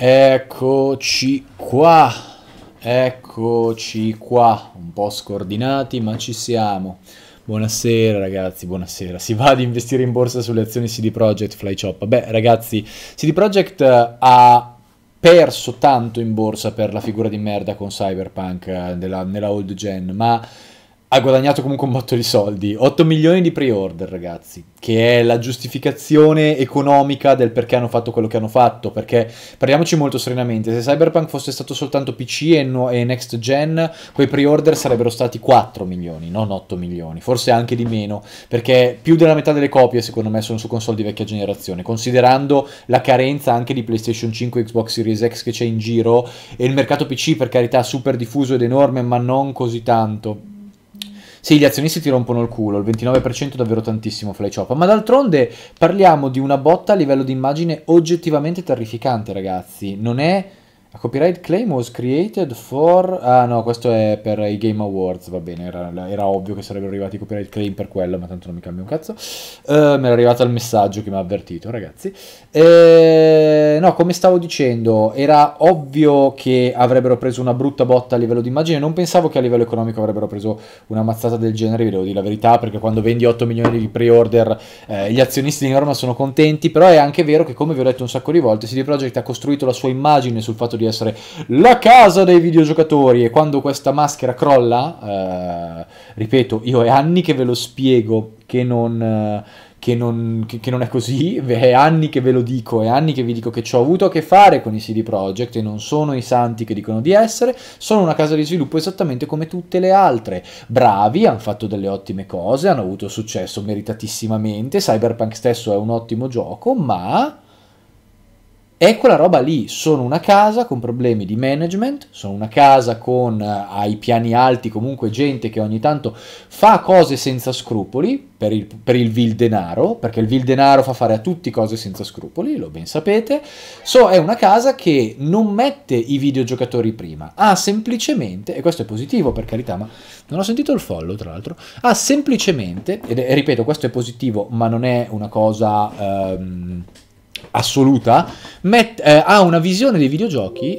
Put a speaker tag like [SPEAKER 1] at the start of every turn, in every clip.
[SPEAKER 1] Eccoci qua, eccoci qua, un po' scordinati ma ci siamo. Buonasera ragazzi, buonasera. Si va ad investire in borsa sulle azioni CD Projekt Flychop. Beh ragazzi, CD Projekt eh, ha perso tanto in borsa per la figura di merda con Cyberpunk eh, della, nella old gen, ma ha guadagnato comunque un botto di soldi. 8 milioni di pre-order, ragazzi, che è la giustificazione economica del perché hanno fatto quello che hanno fatto. Perché parliamoci molto serenamente: se Cyberpunk fosse stato soltanto PC e, no, e next gen, quei pre-order sarebbero stati 4 milioni, non 8 milioni, forse anche di meno. Perché più della metà delle copie, secondo me, sono su console di vecchia generazione, considerando la carenza anche di PlayStation 5 e Xbox Series X che c'è in giro e il mercato PC, per carità, super diffuso ed enorme, ma non così tanto sì, gli azionisti ti rompono il culo, il 29% è davvero tantissimo Flychop, ma d'altronde parliamo di una botta a livello di immagine oggettivamente terrificante, ragazzi. Non è a copyright claim was created for... Ah no, questo è per i Game Awards, va bene, era, era ovvio che sarebbero arrivati i copyright claim per quello, ma tanto non mi cambia un cazzo. Uh, eh, mi era arrivato il messaggio che mi ha avvertito, ragazzi. E... Eh, no, come stavo dicendo, era ovvio che avrebbero preso una brutta botta a livello di immagine, non pensavo che a livello economico avrebbero preso una mazzata del genere, vi devo dire la verità, perché quando vendi 8 milioni di pre-order eh, gli azionisti di norma sono contenti, però è anche vero che, come vi ho detto un sacco di volte, CD Projekt ha costruito la sua immagine sul fatto di essere la casa dei videogiocatori e quando questa maschera crolla, eh, ripeto, io è anni che ve lo spiego che non... Eh, che non, che, che non, è così, è anni che ve lo dico, è anni che vi dico che ci ho avuto a che fare con i CD Projekt e non sono i santi che dicono di essere, sono una casa di sviluppo esattamente come tutte le altre. Bravi, hanno fatto delle ottime cose, hanno avuto successo meritatissimamente, Cyberpunk stesso è un ottimo gioco, ma è quella roba lì, sono una casa con problemi di management, sono una casa con eh, ai piani alti comunque gente che ogni tanto fa cose senza scrupoli per il, per il vil denaro, perché il vil denaro fa fare a tutti cose senza scrupoli, lo ben sapete, so è una casa che non mette i videogiocatori prima, ha semplicemente, e questo è positivo per carità, ma non ho sentito il follow tra l'altro, ha semplicemente, e ripeto questo è positivo ma non è una cosa... Um, assoluta, met- eh, ha una visione dei videogiochi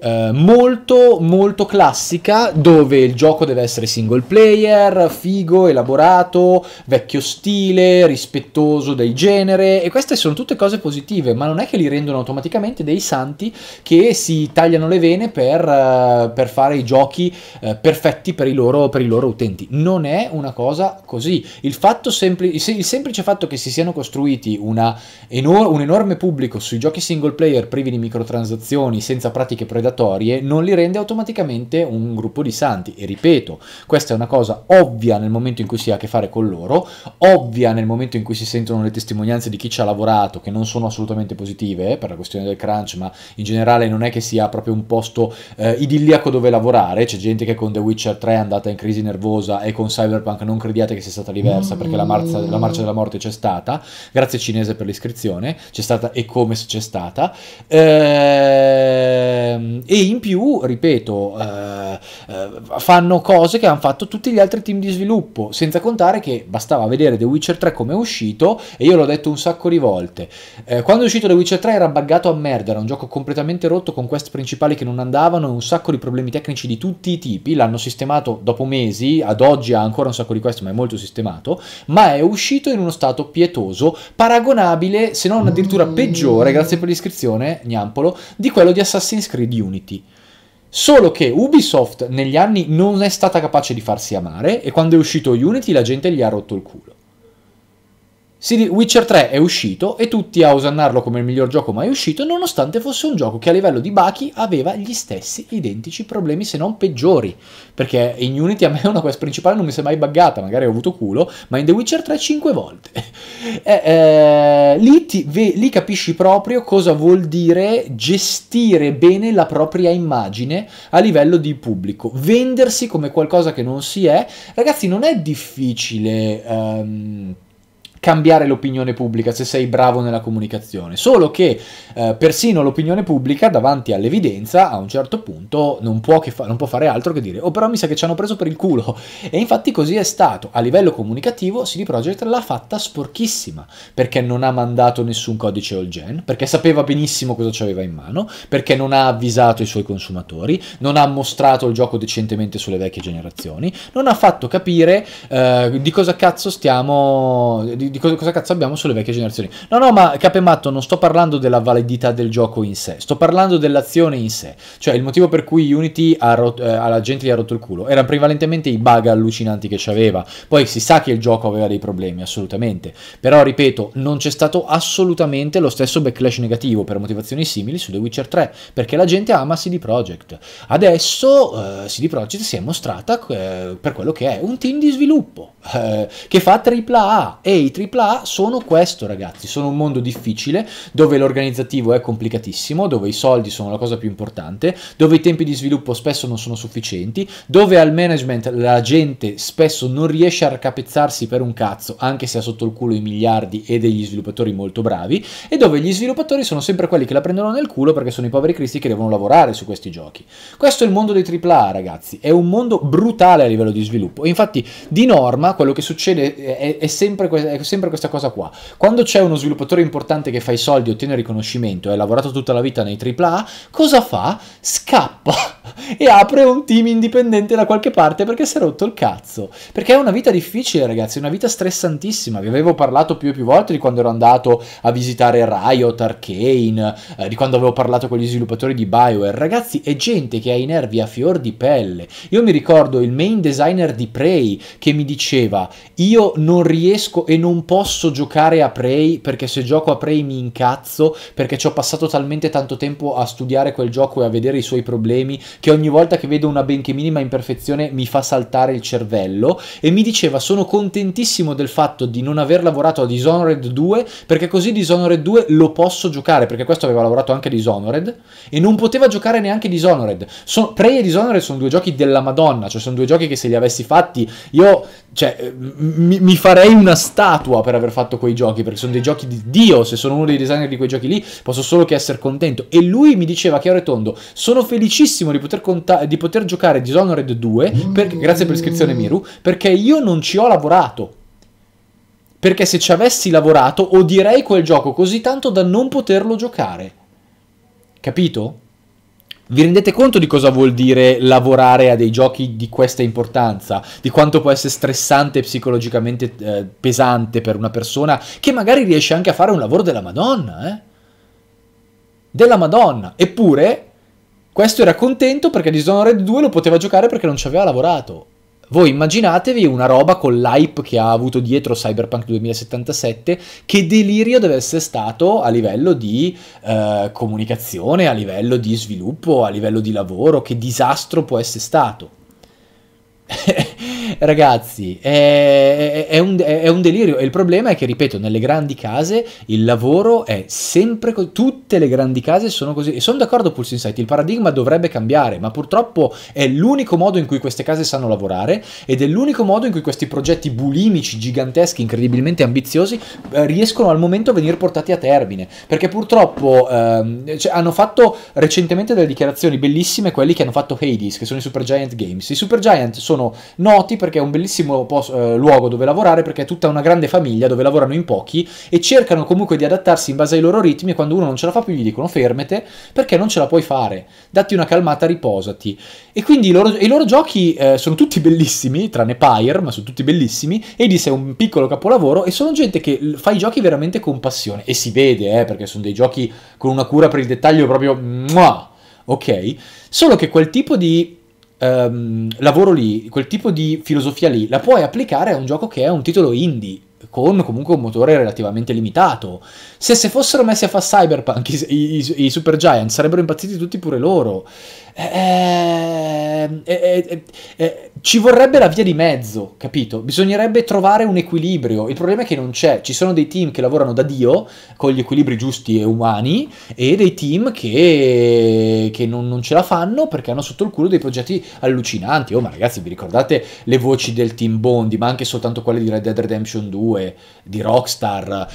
[SPEAKER 1] eh, molto molto classica dove il gioco deve essere single player, figo, elaborato, vecchio stile, rispettoso del genere e queste sono tutte cose positive ma non è che li rendono automaticamente dei santi che si tagliano le vene per, eh, per fare i giochi eh, perfetti per i, loro, per i, loro, utenti. Non è una cosa così. Il, sempli il semplice fatto che si siano costruiti una enor un enorme pubblico sui giochi single player privi di microtransazioni senza pratiche predatorie obbligatorie non li rende automaticamente un gruppo di santi. E ripeto, questa è una cosa ovvia nel momento in cui si ha a che fare con loro, ovvia nel momento in cui si sentono le testimonianze di chi ci ha lavorato, che non sono assolutamente positive eh, per la questione del crunch, ma in generale non è che sia proprio un posto eh, idilliaco dove lavorare, c'è gente che con The Witcher 3 è andata in crisi nervosa e con Cyberpunk non crediate che sia stata diversa perché la marcia, la marcia della morte c'è stata, grazie cinese per l'iscrizione, c'è stata e come c'è stata. Ehm, e in più, ripeto, eh, eh, fanno cose che hanno fatto tutti gli altri team di sviluppo, senza contare che bastava vedere The Witcher 3 come è uscito e io l'ho detto un sacco di volte. Eh, quando è uscito The Witcher 3 era buggato a merda, era un gioco completamente rotto con quest principali che non andavano e un sacco di problemi tecnici di tutti i tipi, l'hanno sistemato dopo mesi, ad oggi ha ancora un sacco di quest ma è molto sistemato, ma è uscito in uno stato pietoso, paragonabile se non addirittura peggiore, mm. grazie per l'iscrizione, Gnampolo, di quello di Assassin's Creed 1. Unity. Solo che Ubisoft negli anni non è stata capace di farsi amare e quando è uscito Unity la gente gli ha rotto il culo. Witcher 3 è uscito e tutti a osannarlo come il miglior gioco mai uscito, nonostante fosse un gioco che a livello di Baki aveva gli stessi identici problemi, se non peggiori. Perché in Unity a me una quest principale non mi si è mai buggata, magari ho avuto culo, ma in The Witcher 3 5 volte. Eh, eh, lì, ti, ve, lì capisci proprio cosa vuol dire gestire bene la propria immagine a livello di pubblico, vendersi come qualcosa che non si è. Ragazzi, non è difficile. Ehm, cambiare l'opinione pubblica se sei bravo nella comunicazione, solo che eh, persino l'opinione pubblica davanti all'evidenza a un certo punto non può, fa non può fare altro che dire oh però mi sa che ci hanno preso per il culo e infatti così è stato, a livello comunicativo CD Projekt l'ha fatta sporchissima perché non ha mandato nessun codice all gen, perché sapeva benissimo cosa ci aveva in mano, perché non ha avvisato i suoi consumatori, non ha mostrato il gioco decentemente sulle vecchie generazioni, non ha fatto capire eh, di cosa cazzo stiamo... Di, di, cosa, cosa, cazzo abbiamo sulle vecchie generazioni. No, no, ma capematto, non sto parlando della validità del gioco in sé, sto parlando dell'azione in sé. Cioè, il motivo per cui Unity rot- eh, alla gente gli ha rotto il culo erano prevalentemente i bug allucinanti che c'aveva. Poi si sa che il gioco aveva dei problemi, assolutamente. Però, ripeto, non c'è stato assolutamente lo stesso backlash negativo per motivazioni simili su The Witcher 3, perché la gente ama CD Projekt. Adesso eh, CD Projekt si è mostrata eh, per quello che è, un team di sviluppo eh, che fa AAA e i AAA sono questo ragazzi, sono un mondo difficile dove l'organizzativo è complicatissimo, dove i soldi sono la cosa più importante, dove i tempi di sviluppo spesso non sono sufficienti, dove al management la gente spesso non riesce a raccapezzarsi per un cazzo anche se ha sotto il culo i miliardi e degli sviluppatori molto bravi e dove gli sviluppatori sono sempre quelli che la prendono nel culo perché sono i poveri cristi che devono lavorare su questi giochi. Questo è il mondo dei AAA ragazzi, è un mondo brutale a livello di sviluppo. Infatti di norma quello che succede è, è sempre, è sempre questa cosa qua. Quando c'è uno sviluppatore importante che fa i soldi, ottiene riconoscimento e ha lavorato tutta la vita nei AAA, cosa fa? Scappa e apre un team indipendente da qualche parte perché si è rotto il cazzo. Perché è una vita difficile, ragazzi, è una vita stressantissima. Vi avevo parlato più e più volte di quando ero andato a visitare Riot, Arkane, eh, di quando avevo parlato con gli sviluppatori di BioWare. Ragazzi, è gente che ha i nervi a fior di pelle. Io mi ricordo il main designer di Prey che mi diceva: Io non riesco e non posso giocare a Prey perché se gioco a Prey mi incazzo perché ci ho passato talmente tanto tempo a studiare quel gioco e a vedere i suoi problemi che ogni volta che vedo una benché minima imperfezione mi fa saltare il cervello e mi diceva sono contentissimo del fatto di non aver lavorato a Dishonored 2 perché così Dishonored 2 lo posso giocare perché questo aveva lavorato anche a Dishonored e non poteva giocare neanche Dishonored so, Prey e Dishonored sono due giochi della madonna cioè sono due giochi che se li avessi fatti io cioè, mi, mi farei una statua statua per aver fatto quei giochi, perché sono dei giochi di Dio, se sono uno dei designer di quei giochi lì posso solo che essere contento. E lui mi diceva chiaro e tondo, sono felicissimo di poter, conta- di poter giocare Dishonored 2, mm. perché, grazie per l'iscrizione Miru, perché io non ci ho lavorato. Perché se ci avessi lavorato odierei quel gioco così tanto da non poterlo giocare. Capito? Vi rendete conto di cosa vuol dire lavorare a dei giochi di questa importanza? Di quanto può essere stressante e psicologicamente eh, pesante per una persona che magari riesce anche a fare un lavoro della Madonna, eh? Della Madonna. Eppure, questo era contento perché Dishonored 2 lo poteva giocare perché non ci aveva lavorato. Voi immaginatevi una roba con l'hype che ha avuto dietro Cyberpunk 2077, che delirio deve essere stato a livello di eh, comunicazione, a livello di sviluppo, a livello di lavoro, che disastro può essere stato. ragazzi, è, è, un, è, un, delirio. E il problema è che, ripeto, nelle grandi case il lavoro è sempre così. Tutte le grandi case sono così. E sono d'accordo, Pulse Insight, il paradigma dovrebbe cambiare, ma purtroppo è l'unico modo in cui queste case sanno lavorare ed è l'unico modo in cui questi progetti bulimici, giganteschi, incredibilmente ambiziosi, eh, riescono al momento a venire portati a termine. Perché purtroppo ehm, cioè, hanno fatto recentemente delle dichiarazioni bellissime quelli che hanno fatto Hades, che sono i Super Giant Games. I Super Giant sono noti perché è un bellissimo posto, eh, luogo dove lavorare perché è tutta una grande famiglia dove lavorano in pochi e cercano comunque di adattarsi in base ai loro ritmi e quando uno non ce la fa più gli dicono fermete perché non ce la puoi fare, datti una calmata, riposati. E quindi i loro, i loro giochi eh, sono tutti bellissimi, tranne Pyre, ma sono tutti bellissimi, Edis è un piccolo capolavoro e sono gente che fa i giochi veramente con passione e si vede eh, perché sono dei giochi con una cura per il dettaglio proprio... Muah! ok? Solo che quel tipo di ehm, lavoro lì, quel tipo di filosofia lì, la puoi applicare a un gioco che è un titolo indie con comunque un motore relativamente limitato. Se si fossero messi a fare Cyberpunk, i, i, i Super Giants sarebbero impazziti tutti pure loro. Ehm, eh, eh, eh, eh, ci vorrebbe la via di mezzo, capito? Bisognerebbe trovare un equilibrio. Il problema è che non c'è. Ci sono dei team che lavorano da Dio con gli equilibri giusti e umani e dei team che, che non, non, ce la fanno perché hanno sotto il culo dei progetti allucinanti. Oh, ma ragazzi, vi ricordate le voci del team Bondi, ma anche soltanto quelle di Red Dead Redemption 2, di Rockstar,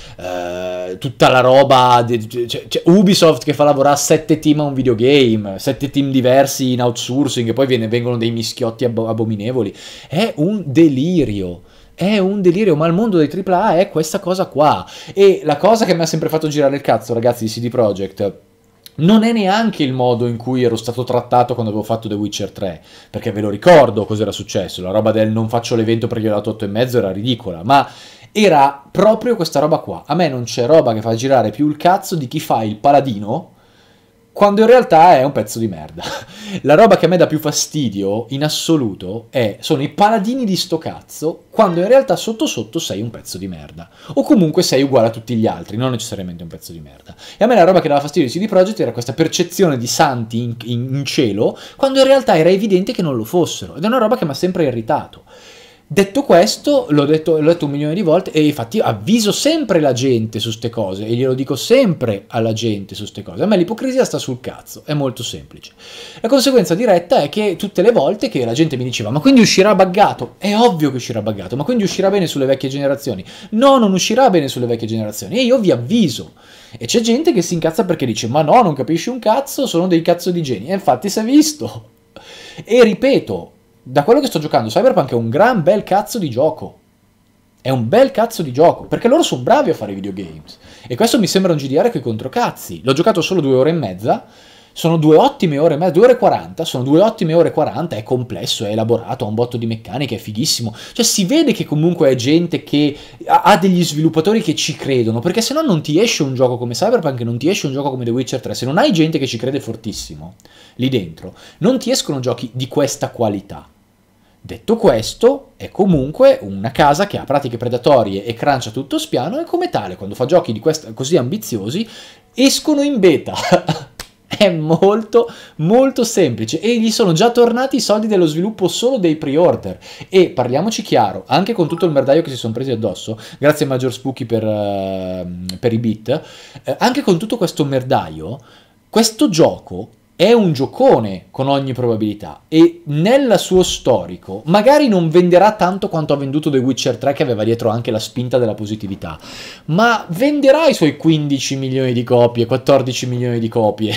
[SPEAKER 1] eh, tutta la roba. Di, cioè, cioè Ubisoft che fa lavorare sette team a un videogame, sette team diversi diversi in outsourcing e poi viene, vengono dei mischiotti ab- abominevoli. È un delirio. È un delirio, ma il mondo dei AAA è questa cosa qua. E la cosa che mi ha sempre fatto girare il cazzo, ragazzi, di CD Projekt non è neanche il modo in cui ero stato trattato quando avevo fatto The Witcher 3, perché ve lo ricordo cos'era successo, la roba del non faccio l'evento perché gli ho dato 8 e mezzo era ridicola, ma era proprio questa roba qua. A me non c'è roba che fa girare più il cazzo di chi fa il paladino quando in realtà è un pezzo di merda. La roba che a me dà più fastidio in assoluto è sono i paladini di sto cazzo, quando in realtà sotto sotto sei un pezzo di merda. O comunque sei uguale a tutti gli altri, non necessariamente un pezzo di merda. E a me la roba che dava fastidio di CD Projekt era questa percezione di santi in, in, in cielo, quando in realtà era evidente che non lo fossero. Ed è una roba che mi ha sempre irritato. Detto questo, l'ho detto, l'ho detto, un milione di volte e infatti avviso sempre la gente su queste cose e glielo dico sempre alla gente su queste cose. A me l'ipocrisia sta sul cazzo, è molto semplice. La conseguenza diretta è che tutte le volte che la gente mi diceva ma quindi uscirà buggato, è ovvio che uscirà buggato, ma quindi uscirà bene sulle vecchie generazioni. No, non uscirà bene sulle vecchie generazioni e io vi avviso. E c'è gente che si incazza perché dice ma no, non capisci un cazzo, sono dei cazzo di geni. E infatti si è visto. E ripeto, da quello che sto giocando, Cyberpunk è un gran bel cazzo di gioco. È un bel cazzo di gioco, perché loro sono bravi a fare videogames. E questo mi sembra un GDR che controcazzi. L'ho giocato solo due ore e mezza, sono due ottime ore e mezza, due ore e quaranta, sono due ottime ore e quaranta, è complesso, è elaborato, ha un botto di meccanica, è fighissimo. Cioè si vede che comunque è gente che ha degli sviluppatori che ci credono, perché se no non ti esce un gioco come Cyberpunk, non ti esce un gioco come The Witcher 3, se non hai gente che ci crede fortissimo lì dentro, non ti escono giochi di questa qualità. Detto questo, è comunque una casa che ha pratiche predatorie e crancia tutto spiano e come tale, quando fa giochi così ambiziosi, escono in beta. è molto, molto semplice e gli sono già tornati i soldi dello sviluppo solo dei pre-order. E parliamoci chiaro, anche con tutto il merdaio che si sono presi addosso, grazie a Major Spooky per, uh, per i beat, eh, anche con tutto questo merdaio, questo gioco è un giocone con ogni probabilità e nel suo storico magari non venderà tanto quanto ha venduto The Witcher 3 che aveva dietro anche la spinta della positività, ma venderà i suoi 15 milioni di copie, 14 milioni di copie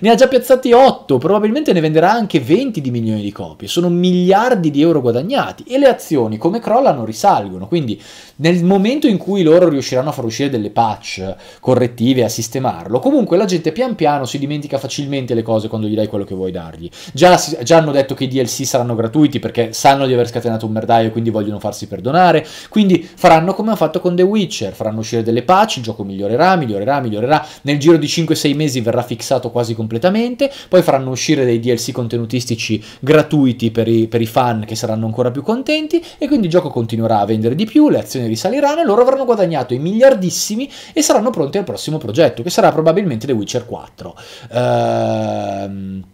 [SPEAKER 1] ne ha già piazzati 8, probabilmente ne venderà anche 20 di milioni di copie, sono miliardi di euro guadagnati e le azioni come crollano risalgono, quindi nel momento in cui loro riusciranno a far uscire delle patch correttive, a sistemarlo, comunque la gente pian piano si dimentica facilmente le cose quando gli dai quello che vuoi dargli. Già, già hanno detto che i DLC saranno gratuiti perché sanno di aver scatenato un merdaio e quindi vogliono farsi perdonare, quindi faranno come hanno fatto con The Witcher, faranno uscire delle patch, il gioco migliorerà, migliorerà, migliorerà, nel giro di 5-6 mesi verrà fissato quasi quasi completamente, poi faranno uscire dei DLC contenutistici gratuiti per i, per i fan che saranno ancora più contenti e quindi il gioco continuerà a vendere di più, le azioni risaliranno e loro avranno guadagnato i miliardissimi e saranno pronti al prossimo progetto, che sarà probabilmente The Witcher 4. Ehm...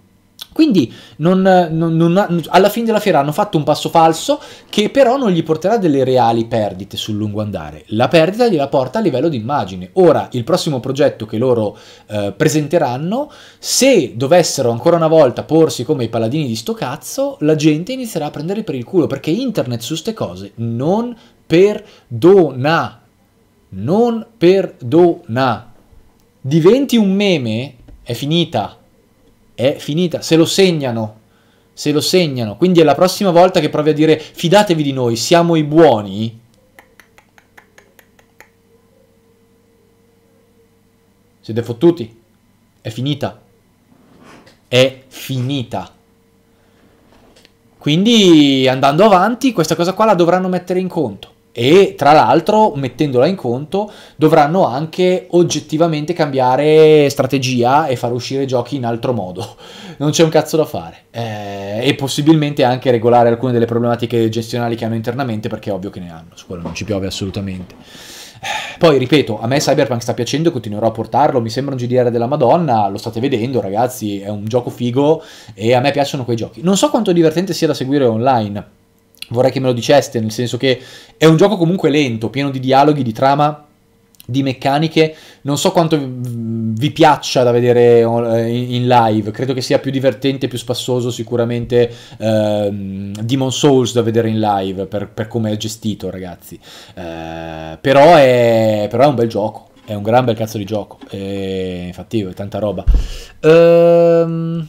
[SPEAKER 1] Quindi non, non, non, alla fine della fiera hanno fatto un passo falso che però non gli porterà delle reali perdite sul lungo andare. La perdita gliela porta a livello di immagine. Ora, il prossimo progetto che loro eh, presenteranno, se dovessero ancora una volta porsi come i paladini di sto cazzo, la gente inizierà a prendere per il culo perché internet su ste cose non perdona. Non perdona. Diventi un meme, è finita è finita. Se lo segnano, se lo segnano. Quindi è la prossima volta che provi a dire fidatevi di noi, siamo i buoni. Siete fottuti. È finita. È finita. Quindi andando avanti questa cosa qua la dovranno mettere in conto e tra l'altro mettendola in conto dovranno anche oggettivamente cambiare strategia e far uscire giochi in altro modo non c'è un cazzo da fare eh, e possibilmente anche regolare alcune delle problematiche gestionali che hanno internamente perché è ovvio che ne hanno su quello non ci piove assolutamente eh, poi ripeto, a me Cyberpunk sta piacendo continuerò a portarlo, mi sembra un GDR della Madonna, lo state vedendo ragazzi, è un gioco figo e a me piacciono quei giochi. Non so quanto divertente sia da seguire online, vorrei che me lo diceste, nel senso che è un gioco comunque lento, pieno di dialoghi, di trama, di meccaniche. Non so quanto vi piaccia da vedere eh, in live, credo che sia più divertente, più spassoso sicuramente eh, Demon Souls da vedere in live per, per come è gestito, ragazzi. Eh, però, è, però è un bel gioco. È un gran bel cazzo di gioco. E, eh, infatti, è tanta roba. Ehm.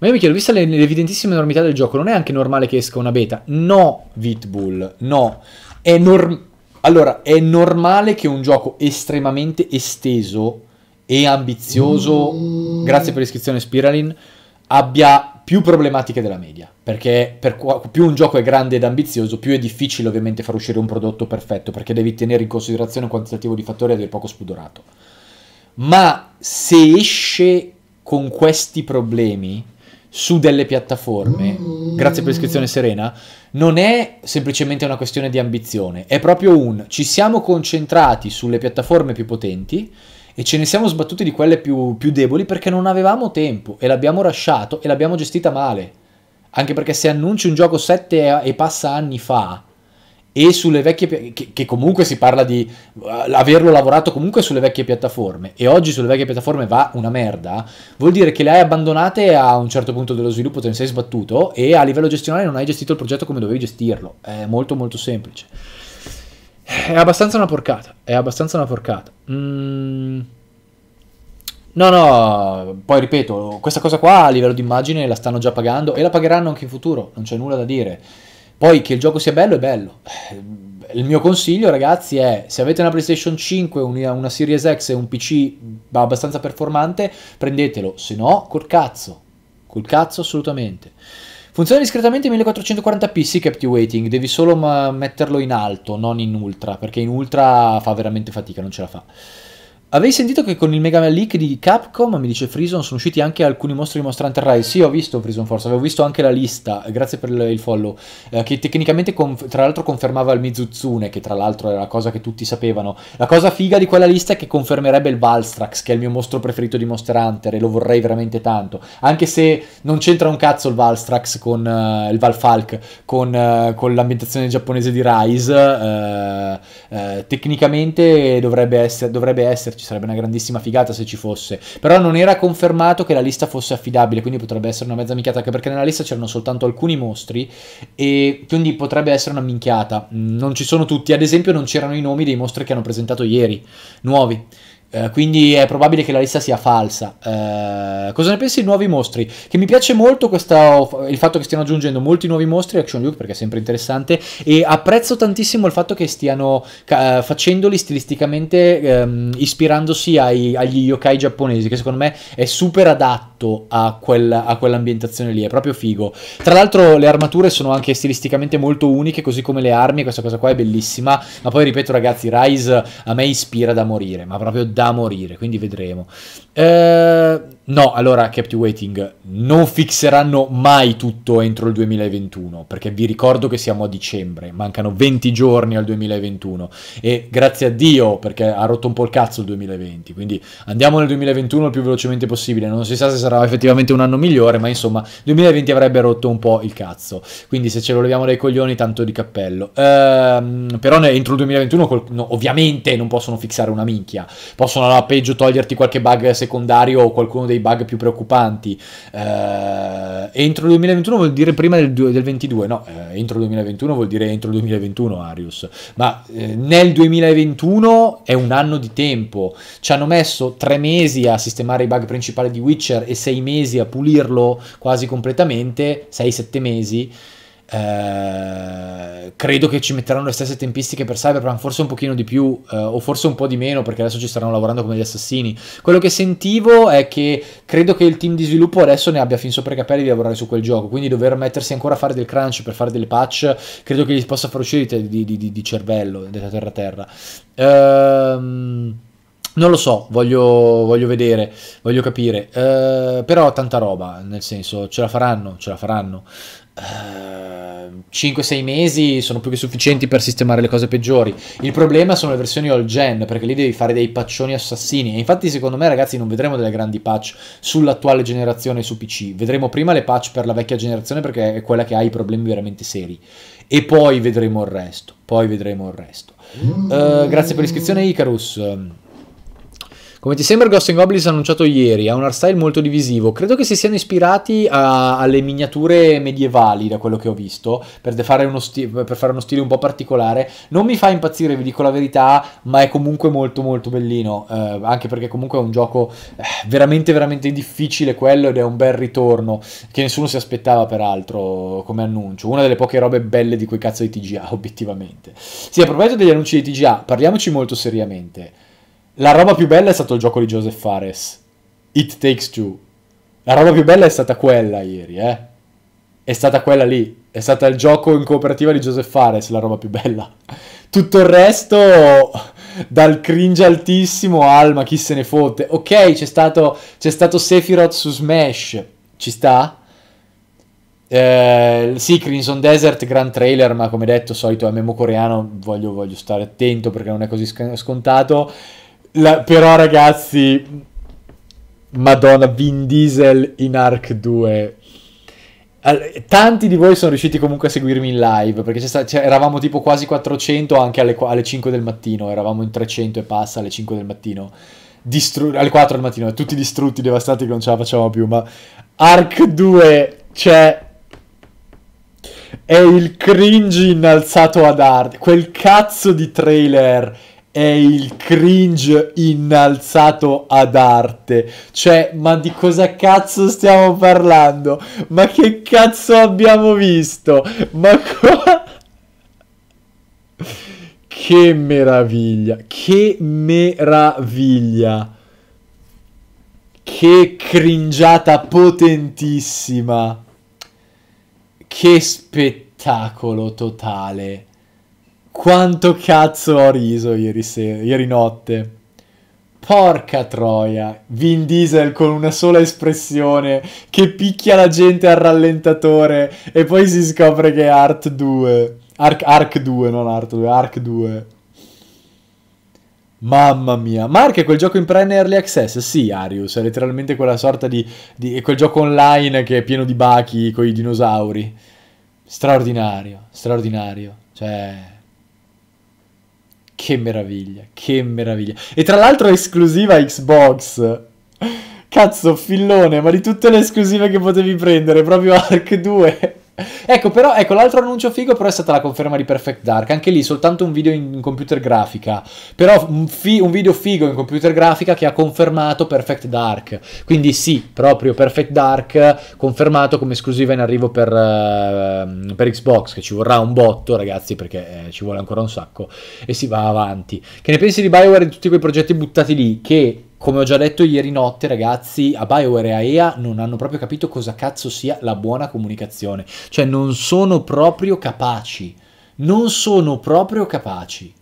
[SPEAKER 1] Ma io mi chiedo, vista l'evidentissima enormità del gioco, non è anche normale che esca una beta? No, Vitbull, no. È normale. Allora, è normale che un gioco estremamente esteso e ambizioso, mm. grazie per l'iscrizione Spiralin, abbia più problematiche della media. Perché per qua, più un gioco è grande ed ambizioso, più è difficile ovviamente far uscire un prodotto perfetto, perché devi tenere in considerazione un quantitativo di fattori a dir poco spudorato. Ma se esce con questi problemi, su delle piattaforme, mm. grazie per l'iscrizione serena, non è semplicemente una questione di ambizione, è proprio un ci siamo concentrati sulle piattaforme più potenti e ce ne siamo sbattuti di quelle più, più deboli perché non avevamo tempo e l'abbiamo lasciato e l'abbiamo gestita male. Anche perché se annunci un gioco 7 e passa anni fa, e sulle vecchie che, che comunque si parla di uh, averlo lavorato comunque sulle vecchie piattaforme e oggi sulle vecchie piattaforme va una merda, vuol dire che le hai abbandonate a un certo punto dello sviluppo, te ne sei sbattuto e a livello gestionale non hai gestito il progetto come dovevi gestirlo. È molto molto semplice. È abbastanza una porcata, è abbastanza una porcata. Mm. No, no, poi ripeto, questa cosa qua a livello di immagine la stanno già pagando e la pagheranno anche in futuro, non c'è nulla da dire. Poi che il gioco sia bello è bello. Il mio consiglio, ragazzi, è se avete una PlayStation 5, una, una Series X e un PC abbastanza performante, prendetelo, se no col cazzo. Col cazzo assolutamente. Funziona discretamente 1440p, sì Captivating, devi solo metterlo in alto, non in ultra, perché in ultra fa veramente fatica, non ce la fa. Avevi sentito che con il Mega Man Leak di Capcom, mi dice Frison, sono usciti anche alcuni mostri di Monster Hunter Rise? Sì, ho visto Frison Force, avevo visto anche la lista, grazie per il follow, eh, che tecnicamente tra l'altro confermava il Mizutsune, che tra l'altro era la cosa che tutti sapevano. La cosa figa di quella lista è che confermerebbe il Valstrax, che è il mio mostro preferito di Monster Hunter e lo vorrei veramente tanto, anche se non c'entra un cazzo il Valstrax con uh, il Valfalk, con, uh, con l'ambientazione giapponese di Rise, uh, tecnicamente dovrebbe, essere, dovrebbe esserci ci sarebbe una grandissima figata se ci fosse, però non era confermato che la lista fosse affidabile, quindi potrebbe essere una mezza minchiata, anche perché nella lista c'erano soltanto alcuni mostri e quindi potrebbe essere una minchiata. Mm, non ci sono tutti, ad esempio non c'erano i nomi dei mostri che hanno presentato ieri, nuovi. Eh, quindi è probabile che la lista sia falsa. Uh, cosa ne pensi dei nuovi mostri? Che mi piace molto questa, il fatto che stiano aggiungendo molti nuovi mostri Action Luke perché è sempre interessante e apprezzo tantissimo il fatto che stiano uh, facendoli stilisticamente um, ispirandosi ai, agli yokai giapponesi che secondo me è super adatto adatto a, quella, a quell'ambientazione lì, è proprio figo. Tra l'altro le armature sono anche stilisticamente molto uniche, così come le armi, questa cosa qua è bellissima, ma poi ripeto ragazzi, Rise a me ispira da morire, ma proprio da morire, quindi vedremo. Eh, no, allora, kept waiting, non fixeranno mai tutto entro il 2021, perché vi ricordo che siamo a dicembre, mancano 20 giorni al 2021 e grazie a Dio perché ha rotto un po' il cazzo il 2020, quindi andiamo nel 2021 il più velocemente possibile, non si sa se sarà effettivamente un anno migliore, ma insomma, 2020 avrebbe rotto un po' il cazzo, quindi se ce lo leviamo dai coglioni tanto di cappello. Eh, però entro il 2021 no, ovviamente non possono fixare una minchia, possono alla peggio toglierti qualche bug se secondario o qualcuno dei bug più preoccupanti eh, entro il 2021 vuol dire prima del, del 22 no eh, entro il 2021 vuol dire entro il 2021 Arius ma eh, nel 2021 è un anno di tempo ci hanno messo tre mesi a sistemare i bug principali di Witcher e sei mesi a pulirlo quasi completamente 6-7 mesi eh, credo che ci metteranno le stesse tempistiche per Cyberpunk, forse un pochino di più eh, o forse un po' di meno perché adesso ci staranno lavorando come gli assassini. Quello che sentivo è che credo che il team di sviluppo adesso ne abbia fin sopra i capelli di lavorare su quel gioco, quindi dover mettersi ancora a fare del crunch per fare delle patch credo che gli possa far uscire di, di, di, di cervello, detta terra-terra. Ehm... Non lo so, voglio, voglio vedere, voglio capire. Eh, però tanta roba, nel senso, ce la faranno, ce la faranno. Ehm, uh, 5-6 mesi sono più che sufficienti per sistemare le cose peggiori. Il problema sono le versioni all gen, perché lì devi fare dei patchoni assassini. E infatti, secondo me, ragazzi, non vedremo delle grandi patch sull'attuale generazione su PC. Vedremo prima le patch per la vecchia generazione, perché è quella che ha i problemi veramente seri. E poi vedremo il resto. Poi vedremo il resto. Uh, grazie per l'iscrizione, Icarus. Come ti sembra Ghost Goblins annunciato ieri? Ha un art style molto divisivo. Credo che si siano ispirati a, alle miniature medievali, da quello che ho visto, per fare, uno per fare uno stile un po' particolare. Non mi fa impazzire, vi dico la verità, ma è comunque molto molto bellino. Eh, anche perché comunque è un gioco eh, veramente veramente difficile quello ed è un bel ritorno che nessuno si aspettava peraltro come annuncio. Una delle poche robe belle di quei cazzo di TGA, obiettivamente. Sì, a proposito degli annunci di TGA, parliamoci molto seriamente. La roba più bella è stato il gioco di Joseph Fares. It Takes Two. La roba più bella è stata quella ieri, eh. È stata quella lì. È stata il gioco in cooperativa di Joseph Fares, la roba più bella. Tutto il resto, dal cringe altissimo Alma, chi se ne fotte. Ok, c'è stato, c'è stato Sephiroth su Smash. Ci sta? Eh, sì, Crimson Desert, gran trailer, ma come detto, solito MMO coreano, voglio, voglio stare attento perché non è così sc- scontato. La, però ragazzi, Madonna, Vin Diesel in Arc 2. Tanti di voi sono riusciti comunque a seguirmi in live perché sta, eravamo tipo quasi 400 anche alle, alle, 5 del mattino, eravamo in 300 e passa alle 5 del mattino, Distru- alle 4 del mattino, tutti distrutti, devastati che non ce la facciamo più, ma Arc 2 c'è... Cioè, è il cringe innalzato ad arte, quel cazzo di trailer è il cringe innalzato ad arte. Cioè, ma di cosa cazzo stiamo parlando? Ma che cazzo abbiamo visto? Ma qua... che meraviglia, che meraviglia. Che cringiata potentissima. Che spettacolo totale. Quanto cazzo ho riso ieri sera, ieri notte. Porca troia, Vin Diesel con una sola espressione che picchia la gente al rallentatore e poi si scopre che è Art 2. Arc, Arc 2, non Art 2, Arc 2. Mamma mia, Mark è quel gioco in prene early access? Sì, Arius, è letteralmente quella sorta di, di... è quel gioco online che è pieno di bachi con i dinosauri. Straordinario, straordinario. Cioè... Che meraviglia, che meraviglia. E tra l'altro esclusiva Xbox. Cazzo, fillone, ma di tutte le esclusive che potevi prendere, proprio Ark 2 Ecco, però, ecco, l'altro annuncio figo però è stata la conferma di Perfect Dark. Anche lì soltanto un video in, in computer grafica. Però un, fi- un, video figo in computer grafica che ha confermato Perfect Dark. Quindi sì, proprio Perfect Dark confermato come esclusiva in arrivo per, uh, per Xbox, che ci vorrà un botto, ragazzi, perché eh, ci vuole ancora un sacco. E si va avanti. Che ne pensi di Bioware e di tutti quei progetti buttati lì? Che come ho già detto ieri notte, ragazzi, a BioWare e a EA non hanno proprio capito cosa cazzo sia la buona comunicazione. Cioè, non sono proprio capaci. Non sono proprio capaci.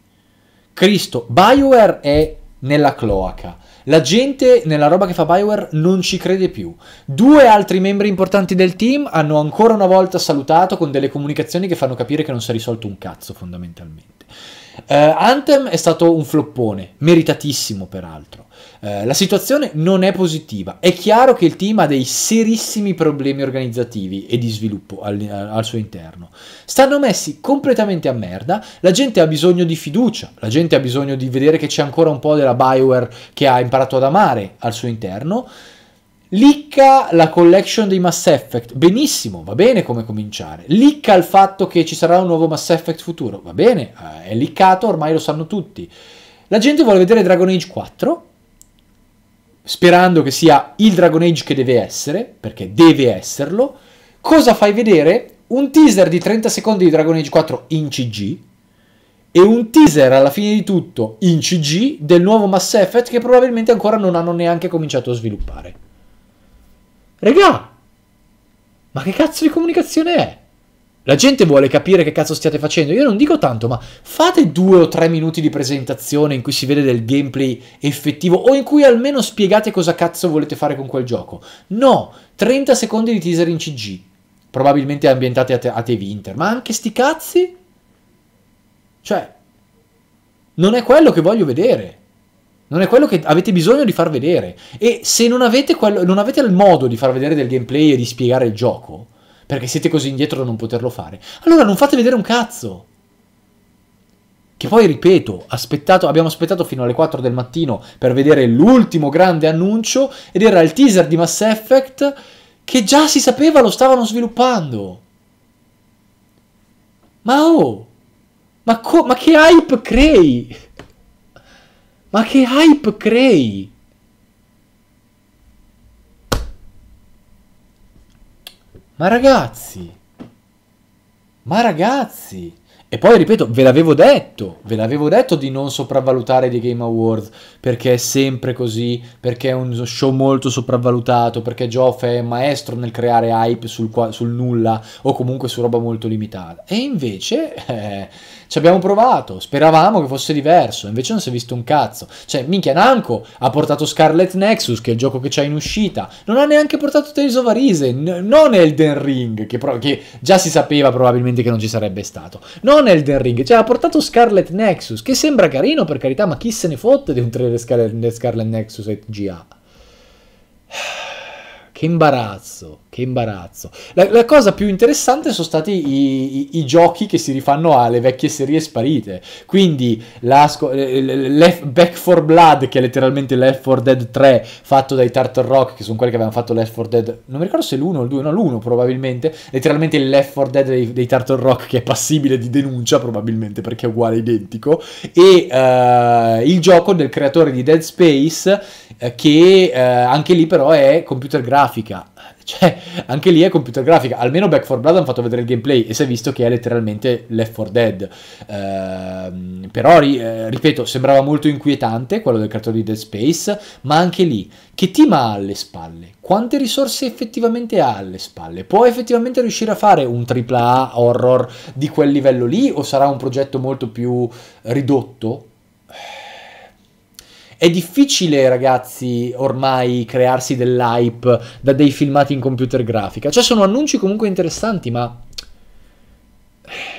[SPEAKER 1] Cristo, BioWare è nella cloaca. La gente nella roba che fa Bioware non ci crede più. Due altri membri importanti del team hanno ancora una volta salutato con delle comunicazioni che fanno capire che non si è risolto un cazzo fondamentalmente. Uh, Anthem è stato un floppone, meritatissimo peraltro. Uh, la situazione non è positiva. È chiaro che il team ha dei serissimi problemi organizzativi e di sviluppo al, al, suo interno. Stanno messi completamente a merda, la gente ha bisogno di fiducia, la gente ha bisogno di vedere che c'è ancora un po' della Bioware che ha imparato ad amare al suo interno. Licca la collection dei Mass Effect, benissimo, va bene come cominciare. Licca il fatto che ci sarà un nuovo Mass Effect futuro, va bene, eh, è liccato, ormai lo sanno tutti. La gente vuole vedere Dragon Age 4, sperando che sia il Dragon Age che deve essere, perché deve esserlo. Cosa fai vedere? Un teaser di 30 secondi di Dragon Age 4 in CG, e un teaser alla fine di tutto in CG del nuovo Mass Effect che probabilmente ancora non hanno neanche cominciato a sviluppare. Regà! Ma che cazzo di comunicazione è? La gente vuole capire che cazzo stiate facendo. Io non dico tanto, ma fate due o tre minuti di presentazione in cui si vede del gameplay effettivo o in cui almeno spiegate cosa cazzo volete fare con quel gioco. No, 30 secondi di teaser in CG. Probabilmente ambientate a, te- a TV Inter, ma anche sti cazzi? Cioè, non è quello che voglio vedere. Non è quello che avete bisogno di far vedere. E se non avete, quello, non avete il modo di far vedere del gameplay e di spiegare il gioco, perché siete così indietro da non poterlo fare, allora non fate vedere un cazzo. Che poi, ripeto, aspettato, abbiamo aspettato fino alle 4 del mattino per vedere l'ultimo grande annuncio ed era il teaser di Mass Effect che già si sapeva lo stavano sviluppando. Ma oh, ma, ma che hype crei? Ma che hype crei? Ma ragazzi, ma ragazzi, e poi ripeto, ve l'avevo detto, ve l'avevo detto di non sopravvalutare The Game Awards, perché è sempre così, perché è un show molto sopravvalutato, perché Geoff è maestro nel creare hype sul, sul nulla o comunque su roba molto limitata. E invece... Eh, ci abbiamo provato, speravamo che fosse diverso, invece non si è visto un cazzo. Cioè, minchia, Namco ha portato Scarlet Nexus, che è il gioco che c'ha in uscita, non ha neanche portato Tales of Arise, non Elden Ring, che, che, già si sapeva probabilmente che non ci sarebbe stato. Non Elden Ring, cioè ha portato Scarlet Nexus, che sembra carino per carità, ma chi se ne fotte di un trailer Scarlet, Scarlet Nexus e GA? che imbarazzo, che imbarazzo. La, la, cosa più interessante sono stati i, i, i, giochi che si rifanno alle vecchie serie sparite. Quindi la, Back 4 Blood, che è letteralmente Left 4 Dead 3, fatto dai Tartar Rock, che sono quelli che avevano fatto Left 4 Dead, non mi ricordo se l'1 o il 2, no l'1 probabilmente, letteralmente il Left 4 Dead dei, dei Tartar Rock, che è passibile di denuncia probabilmente perché è uguale, identico, e uh, il gioco del creatore di Dead Space, uh, che uh, anche lì però è computer grafico grafica. Cioè, anche lì è computer grafica. Almeno Back 4 Blood hanno fatto vedere il gameplay e si è visto che è letteralmente Left 4 Dead. Eh, però, ri- eh, ripeto, sembrava molto inquietante quello del creatore di Dead Space, ma anche lì, che team ha alle spalle? Quante risorse effettivamente ha alle spalle? Può effettivamente riuscire a fare un AAA horror di quel livello lì o sarà un progetto molto più ridotto? È difficile, ragazzi, ormai crearsi dell'hype da dei filmati in computer grafica. Cioè, sono annunci comunque interessanti, ma.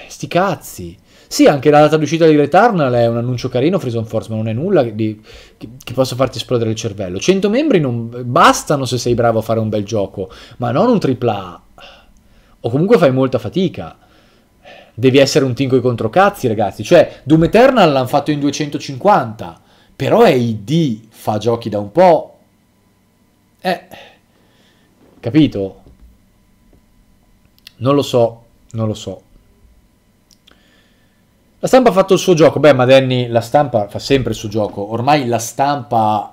[SPEAKER 1] Sti cazzi. Sì, anche la data d'uscita di Returnal è un annuncio carino, Frison Force, ma non è nulla di, che, che possa farti esplodere il cervello. 100 membri non bastano se sei bravo a fare un bel gioco, ma non un AAA. O comunque fai molta fatica. Devi essere un team i controcazzi, ragazzi. Cioè, Doom Eternal l'hanno fatto in 250 però AD fa giochi da un po'. Eh, capito? Non lo so, non lo so. La stampa ha fatto il suo gioco. Beh, ma Danny, la stampa fa sempre il suo gioco. Ormai la stampa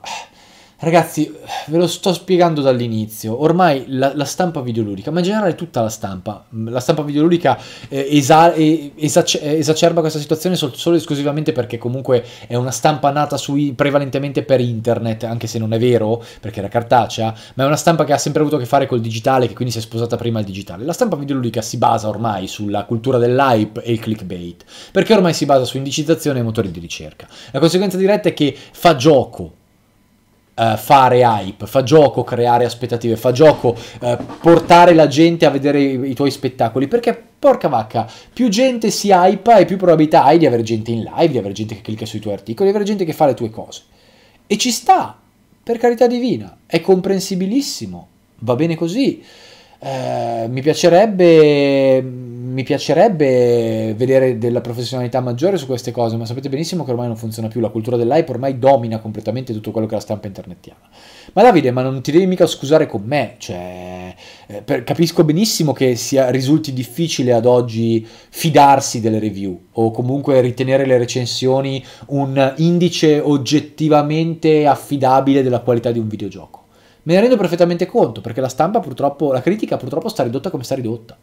[SPEAKER 1] Ragazzi, ve lo sto spiegando dall'inizio, ormai la, la, stampa videoludica, ma in generale tutta la stampa, mm, la stampa videoludica eh, esa, eh, esace, eh, esacerba questa situazione sol, solo e esclusivamente perché comunque è una stampa nata sui, prevalentemente per internet, anche se non è vero, perché era cartacea, ma è una stampa che ha sempre avuto a che fare col digitale, che quindi si è sposata prima al digitale. La stampa videoludica si basa ormai sulla cultura dell'hype e il clickbait, perché ormai si basa su indicizzazione e motori di ricerca. La conseguenza diretta è che fa gioco Uh, fare hype, fa gioco creare aspettative, fa gioco uh, portare la gente a vedere i, i, tuoi spettacoli, perché porca vacca, più gente si hype e più probabilità hai di avere gente in live, di avere gente che clicca sui tuoi articoli, di avere gente che fa le tue cose. E ci sta, per carità divina, è comprensibilissimo, va bene così. Uh, mi piacerebbe mi piacerebbe vedere della professionalità maggiore su queste cose, ma sapete benissimo che ormai non funziona più, la cultura dell'hype ormai domina completamente tutto quello che è la stampa internettiana. Ma Davide, ma non ti devi mica scusare con me, cioè, eh, per, capisco benissimo che sia, risulti difficile ad oggi fidarsi delle review o comunque ritenere le recensioni un indice oggettivamente affidabile della qualità di un videogioco. Me ne rendo perfettamente conto perché la stampa purtroppo, la critica purtroppo sta ridotta come sta ridotta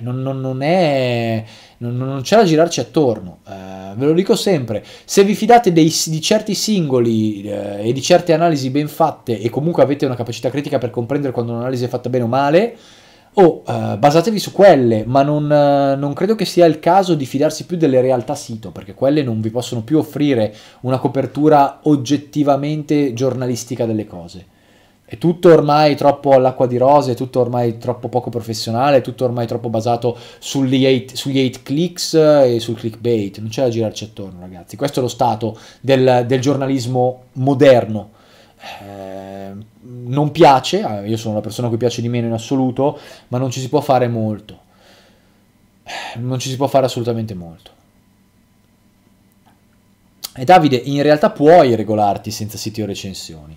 [SPEAKER 1] non, non, non, è, non c'è da girarci attorno. Eh, ve lo dico sempre: se vi fidate dei, di certi singoli eh, e di certe analisi ben fatte, e comunque avete una capacità critica per comprendere quando un'analisi è fatta bene o male, o oh, eh, basatevi su quelle, ma non, eh, non, credo che sia il caso di fidarsi più delle realtà sito, perché quelle non vi possono più offrire una copertura oggettivamente giornalistica delle cose. È tutto ormai troppo all'acqua di rose, è tutto ormai troppo poco professionale, è tutto ormai troppo basato sugli 8 clicks eh, e sul clickbait. Non c'è da girarci attorno, ragazzi. Questo è lo stato del, del giornalismo moderno. Eh, non piace, ah, io sono la persona a cui piace di meno in assoluto, ma non ci si può fare molto. Eh, non ci si può fare assolutamente molto. E Davide, in realtà puoi regolarti senza siti o recensioni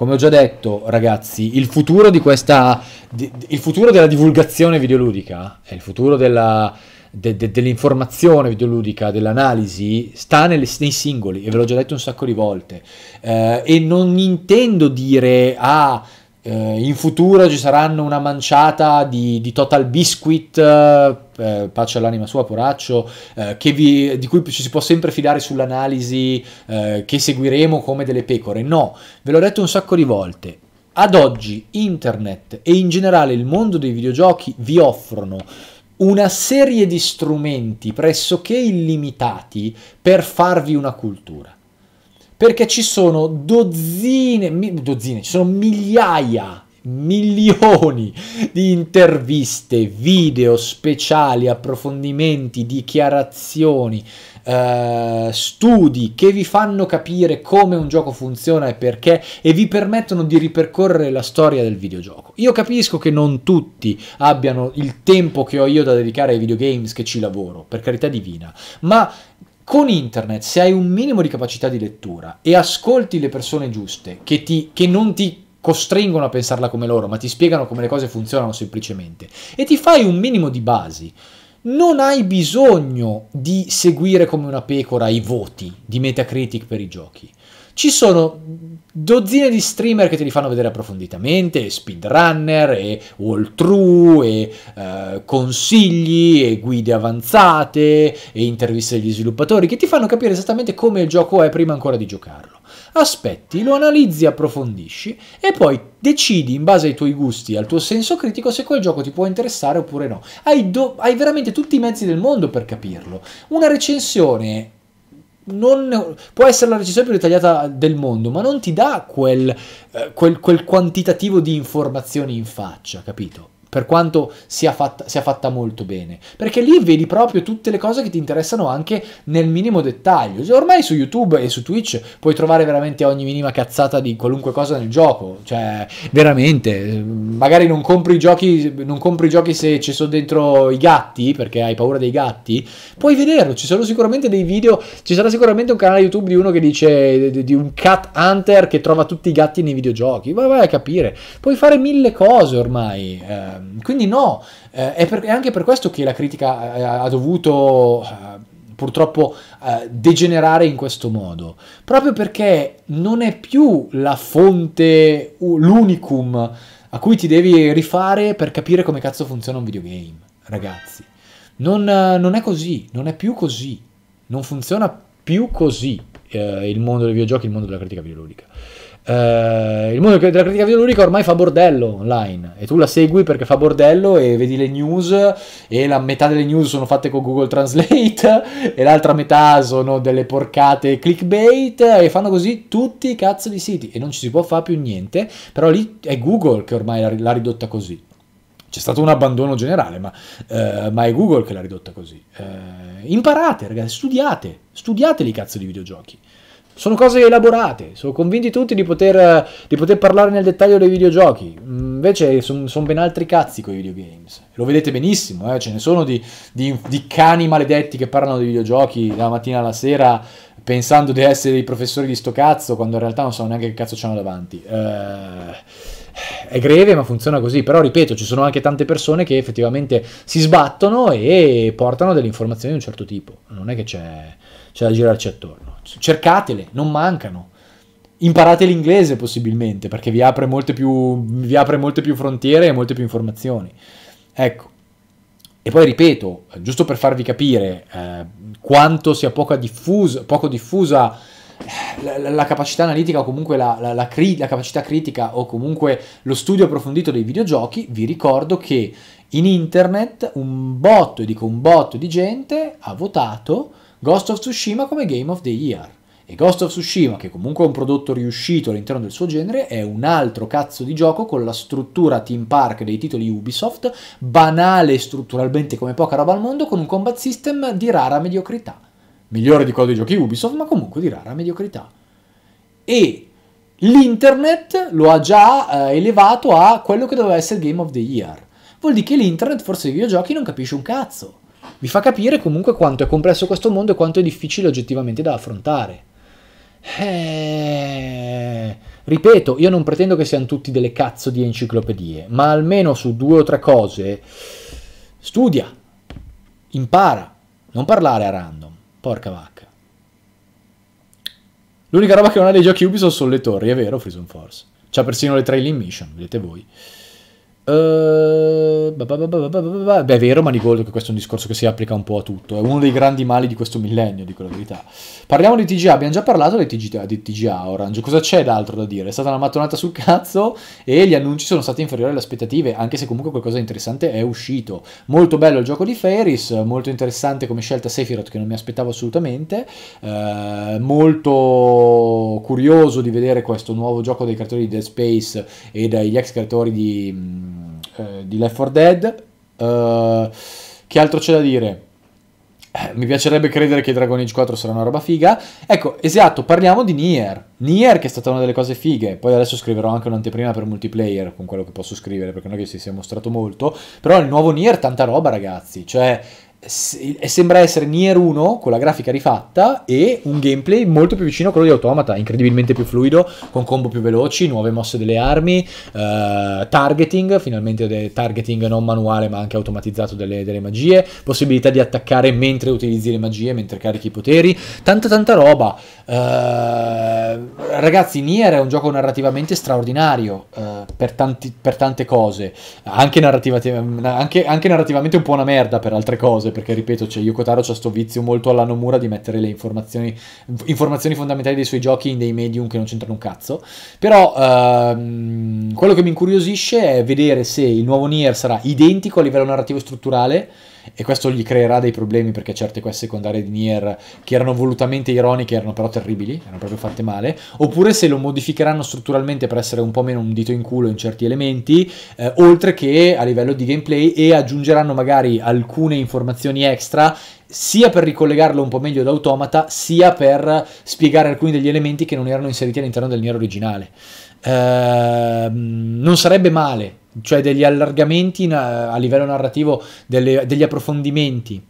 [SPEAKER 1] come ho già detto, ragazzi, il futuro di questa. Di, il futuro della divulgazione videoludica e eh, il futuro della, de, de, dell'informazione videoludica, dell'analisi, sta nelle, nei singoli, e ve l'ho già detto un sacco di volte. Eh, e non intendo dire ah. Eh, in futuro ci saranno una manciata di, di total biscuit eh, eh, pace all'anima sua, poraccio, eh, vi, di cui ci si può sempre fidare sull'analisi eh, che seguiremo come delle pecore. No, ve l'ho detto un sacco di volte. Ad oggi internet e in generale il mondo dei videogiochi vi offrono una serie di strumenti pressoché illimitati per farvi una cultura. Perché ci sono dozzine, dozzine, ci sono migliaia milioni di interviste, video speciali, approfondimenti, dichiarazioni, eh, studi che vi fanno capire come un gioco funziona e perché e vi permettono di ripercorrere la storia del videogioco. Io capisco che non tutti abbiano il tempo che ho io da dedicare ai videogames che ci lavoro, per carità divina, ma con internet, se hai un minimo di capacità di lettura e ascolti le persone giuste che, ti, che non ti costringono a pensarla come loro, ma ti spiegano come le cose funzionano semplicemente e ti fai un minimo di basi. Non hai bisogno di seguire come una pecora i voti di Metacritic per i giochi. Ci sono dozzine di streamer che te li fanno vedere approfonditamente, e speedrunner, e all e eh, consigli, e guide avanzate, e interviste degli sviluppatori, che ti fanno capire esattamente come il gioco è prima ancora di giocarlo aspetti, lo analizzi, approfondisci e poi decidi in base ai tuoi gusti, al tuo senso critico, se quel gioco ti può interessare oppure no. Hai, hai veramente tutti i mezzi del mondo per capirlo. Una recensione non, può essere la recensione più dettagliata del mondo, ma non ti dà quel, eh, quel, quel quantitativo di informazioni in faccia, capito? per quanto sia fatta, sia fatta, molto bene, perché lì vedi proprio tutte le cose che ti interessano anche nel minimo dettaglio. Ormai su YouTube e su Twitch puoi trovare veramente ogni minima cazzata di qualunque cosa nel gioco, cioè veramente, magari non compri i giochi, non compri i giochi se ci sono dentro i gatti, perché hai paura dei gatti, puoi vederlo, ci sono sicuramente dei video, ci sarà sicuramente un canale YouTube di uno che dice di un cat hunter che trova tutti i gatti nei videogiochi, vai, vai a capire, puoi fare mille cose ormai. Eh Ehm, quindi no, eh, è, per, è, anche per questo che la critica eh, ha, dovuto eh, purtroppo degenerare in questo modo, proprio perché non è più la fonte, l'unicum a cui ti devi rifare per capire come cazzo funziona un videogame, ragazzi. Non, non è così, non è più così, non funziona più così eh, il mondo dei videogiochi, il mondo della critica videoludica. Eh, il mondo della critica videoludica ormai fa bordello online e tu la segui perché fa bordello e vedi le news e la metà delle news sono fatte con Google Translate e l'altra metà sono delle porcate clickbait e fanno così tutti i cazzo di siti e non ci si può fare più niente, però lì è Google che ormai l'ha ridotta così. C'è stato un abbandono generale, ma, eh, ma è Google che l'ha ridotta così. Eh, imparate, ragazzi, studiate, studiate i cazzo di videogiochi. Sono cose elaborate, sono convinti tutti di poter, di poter parlare nel dettaglio dei videogiochi. Mm, invece sono son ben altri cazzi con i videogames. Lo vedete benissimo, eh? ce ne sono di, di, di cani maledetti che parlano di videogiochi dalla mattina alla sera pensando di essere dei professori di sto cazzo quando in realtà non sanno neanche che cazzo c'hanno davanti. Eh è greve ma funziona così, però ripeto ci sono anche tante persone che effettivamente si sbattono e portano delle informazioni di un certo tipo, non è che c'è c'è da girarci attorno. Cercatele, non mancano. Imparate l'inglese possibilmente, perché vi apre molte più, vi apre molte più frontiere e molte più informazioni. Ecco. E poi ripeto, giusto per farvi capire eh, quanto sia poco diffusa, poco eh, diffusa la, la, la, capacità analitica o comunque la, cri, la, capacità critica o comunque lo studio approfondito dei videogiochi, vi ricordo che in internet un botto, e dico un botto di gente ha votato Ghost of Tsushima come Game of the Year. E Ghost of Tsushima, che comunque è un prodotto riuscito all'interno del suo genere, è un altro cazzo di gioco con la struttura team park dei titoli Ubisoft, banale strutturalmente come poca roba al mondo, con un combat system di rara mediocrità. Migliore di quello dei giochi Ubisoft, ma comunque di rara mediocrità. E l'internet lo ha già eh, elevato a quello che doveva essere Game of the Year. Vuol dire che l'internet, forse i videogiochi, non capisce un cazzo vi fa capire comunque quanto è complesso questo mondo e quanto è difficile oggettivamente da affrontare. Eh, ripeto, io non pretendo che siano tutti delle cazzo di enciclopedie, ma almeno su due o tre cose studia, impara, non parlare a random, porca vacca. L'unica roba che non ha dei giochi Ubisoft sono le torri, è vero, Frison Force. C'ha persino le trailing mission, vedete voi. Uh, beh, è vero, Manigoldo, che questo è un discorso che si applica un po' a tutto. È uno dei grandi mali di questo millennio, dico la verità. Parliamo di TGA, abbiamo già parlato di TGA, di TGA Orange. Cosa c'è d'altro da dire? È stata una mattonata sul cazzo e gli annunci sono stati inferiori alle aspettative, anche se comunque qualcosa di interessante è uscito. Molto bello il gioco di Ferris, molto interessante come scelta Sephiroth che non mi aspettavo assolutamente. Eh, molto curioso di vedere questo nuovo gioco dei creatori di Dead Space e dagli ex creatori di mm, eh, di Left 4 Dead. Uh, che altro c'è da dire? Eh, mi piacerebbe credere che Dragon Age 4 sarà una roba figa. Ecco, esatto, parliamo di Nier. Nier che è stata una delle cose fighe. Poi adesso scriverò anche un'anteprima per multiplayer con quello che posso scrivere, perché non è che si sia mostrato molto. Però il nuovo Nier, tanta roba, ragazzi. Cioè, sembra essere Nier 1 con la grafica rifatta e un gameplay molto più vicino a quello di Automata, incredibilmente più fluido, con combo più veloci, nuove mosse delle armi, eh, targeting, finalmente targeting non manuale ma anche automatizzato delle, delle, magie, possibilità di attaccare mentre utilizzi le magie, mentre carichi i poteri, tanta tanta roba. Eh, ragazzi, Nier è un gioco narrativamente straordinario eh, per, tanti, per, tante cose, anche, narrativa, anche, anche narrativamente un po' una merda per altre cose cose, perché ripeto, cioè, Yoko Taro c'ha questo vizio molto alla Nomura di mettere le informazioni, informazioni, fondamentali dei suoi giochi in dei medium che non c'entrano un cazzo, però ehm, quello che mi incuriosisce è vedere se il nuovo Nier sarà identico a livello narrativo e strutturale e questo gli creerà dei problemi perché certe quest secondarie di Nier che erano volutamente ironiche erano però terribili, erano proprio fatte male, oppure se lo modificheranno strutturalmente per essere un po' meno un dito in culo in certi elementi, eh, oltre che a livello di gameplay e aggiungeranno magari alcune informazioni extra sia per ricollegarlo un po' meglio ad Automata, sia per spiegare alcuni degli elementi che non erano inseriti all'interno del Nier originale. Uh, non sarebbe male cioè degli allargamenti eh, a livello narrativo, delle, degli approfondimenti